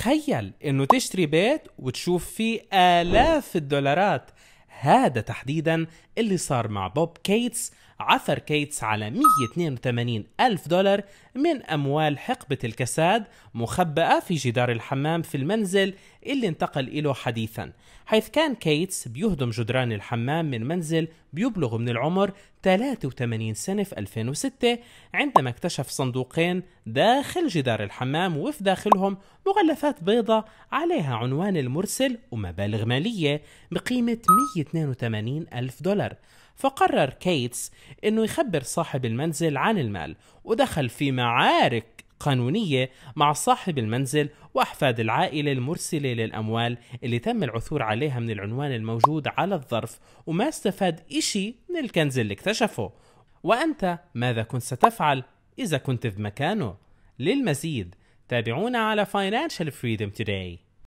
تخيل انه تشتري بيت وتشوف فيه الاف الدولارات هذا تحديدا اللي صار مع بوب كيتس عثر كيتس على 182 ألف دولار من أموال حقبة الكساد مخبأة في جدار الحمام في المنزل اللي انتقل إله حديثا حيث كان كيتس بيهدم جدران الحمام من منزل بيبلغ من العمر 83 سنة في 2006 عندما اكتشف صندوقين داخل جدار الحمام وفي داخلهم مغلفات بيضاء عليها عنوان المرسل ومبالغ مالية بقيمة 182 ألف دولار فقرر كيتس انه يخبر صاحب المنزل عن المال ودخل في معارك قانونية مع صاحب المنزل وأحفاد العائلة المرسلة للأموال اللي تم العثور عليها من العنوان الموجود على الظرف وما استفاد إشي من الكنز اللي اكتشفه وأنت ماذا كنت ستفعل إذا كنت بمكانه؟ للمزيد تابعونا على Financial Freedom Today